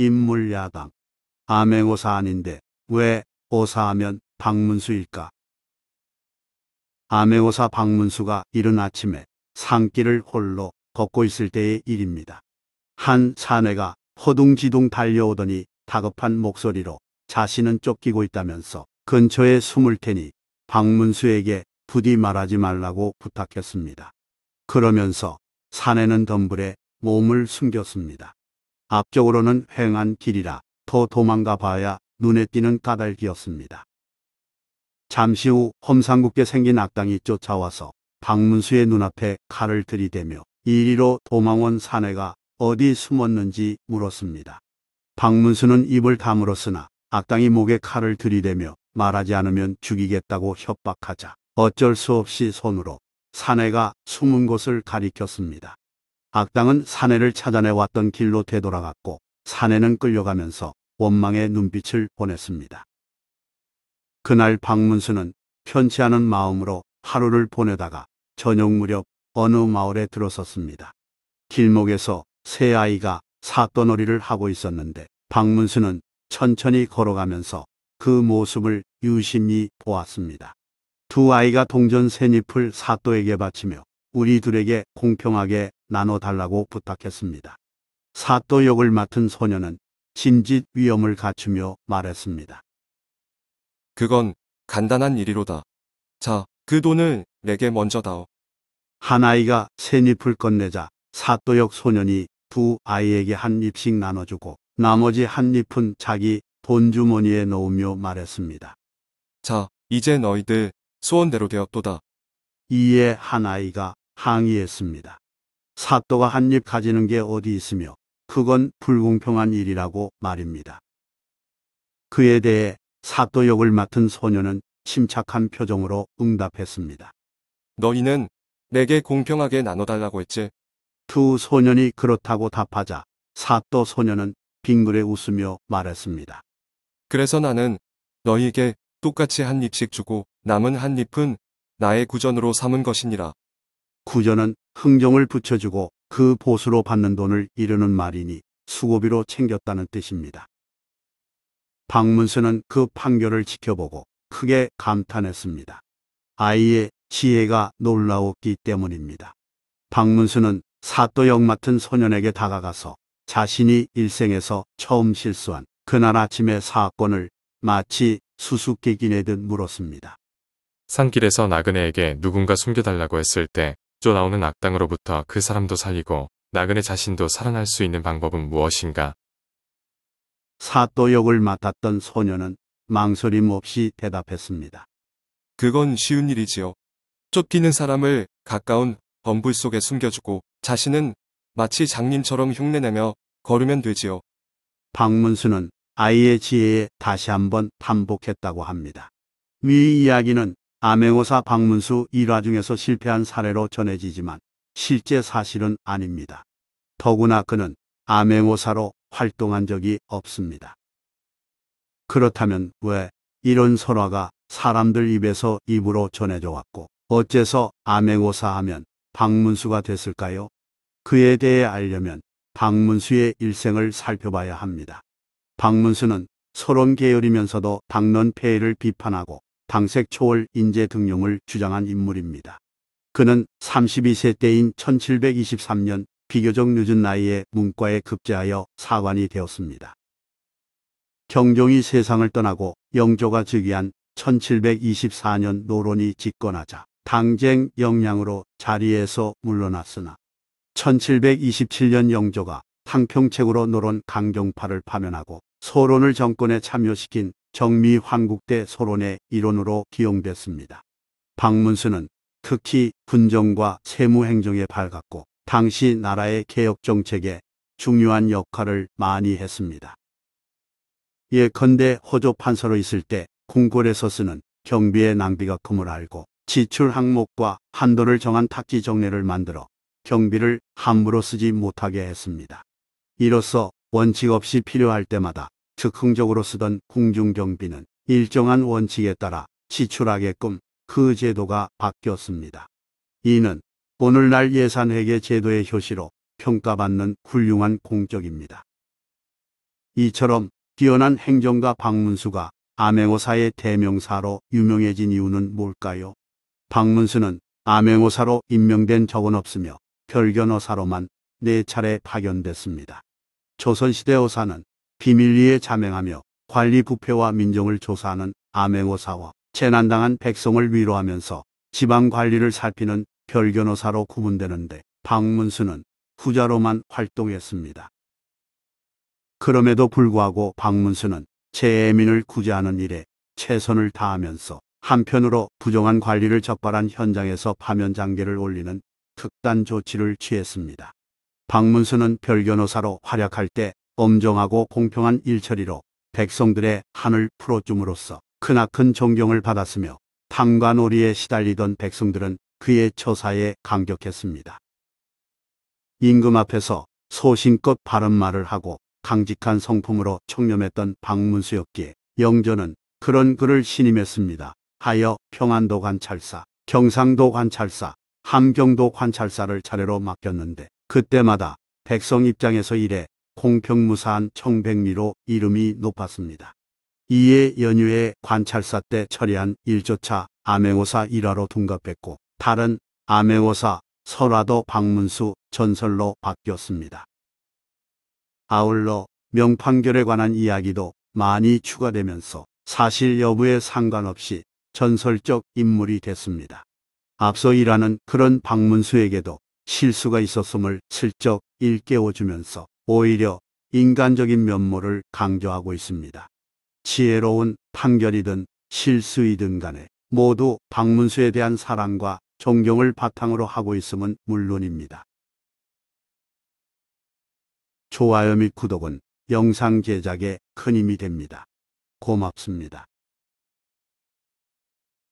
인물 야당. 암행오사 아닌데 왜 오사하면 박문수일까? 암행오사 박문수가 이른 아침에 산길을 홀로 걷고 있을 때의 일입니다. 한 사내가 허둥지둥 달려오더니 다급한 목소리로 자신은 쫓기고 있다면서 근처에 숨을 테니 박문수에게 부디 말하지 말라고 부탁했습니다. 그러면서 사내는 덤불에 몸을 숨겼습니다. 앞쪽으로는 횡한 길이라 더 도망가 봐야 눈에 띄는 까닭이었습니다. 잠시 후 험상궂게 생긴 악당이 쫓아와서 박문수의 눈앞에 칼을 들이대며 이리로 도망온 사내가 어디 숨었는지 물었습니다. 박문수는 입을 다물었으나 악당이 목에 칼을 들이대며 말하지 않으면 죽이겠다고 협박하자 어쩔 수 없이 손으로 사내가 숨은 곳을 가리켰습니다. 악당은 사내를 찾아내 왔던 길로 되돌아갔고 사내는 끌려가면서 원망의 눈빛을 보냈습니다. 그날 박문수는 편치 않은 마음으로 하루를 보내다가 저녁 무렵 어느 마을에 들어섰습니다. 길목에서 세 아이가 사또놀이를 하고 있었는데 박문수는 천천히 걸어가면서 그 모습을 유심히 보았습니다. 두 아이가 동전 세 잎을 사또에게 바치며 우리 들에게 공평하게 나눠달라고 부탁했습니다. 사또 역을 맡은 소녀는 진짓 위험을 갖추며 말했습니다. 그건 간단한 일이로다. 자, 그 돈을 내게 먼저 다오. 한 아이가 새잎을 건네자 사또역 소년이 두 아이에게 한잎씩 나눠주고 나머지 한잎은 자기 돈주머니에 넣으며 말했습니다. 자, 이제 너희들 소원대로 되었도다. 이에 한 아이가 항의했습니다. 사또가 한 입 가지는 게 어디 있으며 그건 불공평한 일이라고 말입니다. 그에 대해 사또 역을 맡은 소녀는 침착한 표정으로 응답했습니다. 너희는 내게 공평하게 나눠달라고 했지. 두 소년이 그렇다고 답하자 사또 소녀는 빙그레 웃으며 말했습니다. 그래서 나는 너희에게 똑같이 한 입씩 주고 남은 한 입은 나의 구전으로 삼은 것이니라. 구전은 흥정을 붙여주고 그 보수로 받는 돈을 이르는 말이니 수고비로 챙겼다는 뜻입니다. 박문수는 그 판결을 지켜보고 크게 감탄했습니다. 아이의 지혜가 놀라웠기 때문입니다. 박문수는 사또역 맡은 소년에게 다가가서 자신이 일생에서 처음 실수한 그날 아침의 사건을 마치 수수께끼내듯 물었습니다. 산길에서 나그네에게 누군가 숨겨달라고 했을 때 쫓아나오는 악당으로부터 그 사람도 살리고 나그네 자신도 살아날 수 있는 방법은 무엇인가? 사또역을 맡았던 소녀는 망설임 없이 대답했습니다. 그건 쉬운 일이지요. 쫓기는 사람을 가까운 범불 속에 숨겨주고 자신은 마치 장님처럼 흉내내며 걸으면 되지요. 박문수는 아이의 지혜에 다시 한번 반복했다고 합니다. 위 이야기는 아행호사 박문수 일화 중에서 실패한 사례로 전해지지만 실제 사실은 아닙니다. 더구나 그는 아행호사로 활동한 적이 없습니다. 그렇다면 왜 이런 설화가 사람들 입에서 입으로 전해져 왔고 어째서 아행호사 하면 박문수가 됐을까요? 그에 대해 알려면 박문수의 일생을 살펴봐야 합니다. 박문수는 서론 계열이면서도 당론 폐해를 비판하고 당색 초월 인재 등용을 주장한 인물입니다. 그는 32세 때인 1723년 비교적 늦은 나이에 문과에 급제하여 사관이 되었습니다. 경종이 세상을 떠나고 영조가 즉위한 1724년 노론이 집권하자 당쟁 역량으로 자리에서 물러났으나 1727년 영조가 탕평책으로 노론 강경파를 파면하고 소론을 정권에 참여시킨 정미 황국대 소론의 일원으로 기용됐습니다. 박문수는 특히 군정과 세무행정에 밝았고 당시 나라의 개혁정책에 중요한 역할을 많이 했습니다. 예컨대 호조판서로 있을 때 궁궐에서 쓰는 경비의 낭비가 금을 알고 지출 항목과 한도를 정한 탁지 정례를 만들어 경비를 함부로 쓰지 못하게 했습니다. 이로써 원칙 없이 필요할 때마다 즉흥적으로 쓰던 궁중경비는 일정한 원칙에 따라 지출하게끔 그 제도가 바뀌었습니다. 이는 오늘날 예산회계 제도의 효시로 평가받는 훌륭한 공적입니다. 이처럼 뛰어난 행정가 박문수가 암행어사의 대명사로 유명해진 이유는 뭘까요? 박문수는 암행어사로 임명된 적은 없으며 별견어사로만 4차례 파견됐습니다. 조선시대 어사는 비밀리에 자맹하며 관리 부패와 민정을 조사하는 암행어사와 재난당한 백성을 위로하면서 지방관리를 살피는 별견어사로 구분되는데 박문수는 후자로만 활동했습니다. 그럼에도 불구하고 박문수는 재민을 구제하는 일에 최선을 다하면서 한편으로 부정한 관리를 적발한 현장에서 파면 장계를 올리는 특단 조치를 취했습니다. 박문수는 별견호사로 활약할 때 엄정하고 공평한 일처리로 백성들의 한을 풀어줌으로써 크나큰 존경을 받았으며 탕관오리에 시달리던 백성들은 그의 처사에 감격했습니다. 임금 앞에서 소신껏 바른 말을 하고 강직한 성품으로 청렴했던 박문수였기에 영조는 그런 그를 신임했습니다. 하여 평안도 관찰사, 경상도 관찰사, 함경도 관찰사를 차례로 맡겼는데 그때마다 백성 입장에서 이래 공평무사한 청백리로 이름이 높았습니다. 이에 연휴에 관찰사 때 처리한 일조차 암행어사 일화로 둔갑했고 다른 암행어사 설화도 박문수 전설로 바뀌었습니다. 아울러 명판결에 관한 이야기도 많이 추가되면서 사실 여부에 상관없이 전설적 인물이 됐습니다. 앞서 일하는 그런 박문수에게도 실수가 있었음을 슬쩍 일깨워주면서 오히려 인간적인 면모를 강조하고 있습니다. 지혜로운 판결이든 실수이든 간에 모두 박문수에 대한 사랑과 존경을 바탕으로 하고 있음은 물론입니다. 좋아요 및 구독은 영상 제작에 큰 힘이 됩니다. 고맙습니다.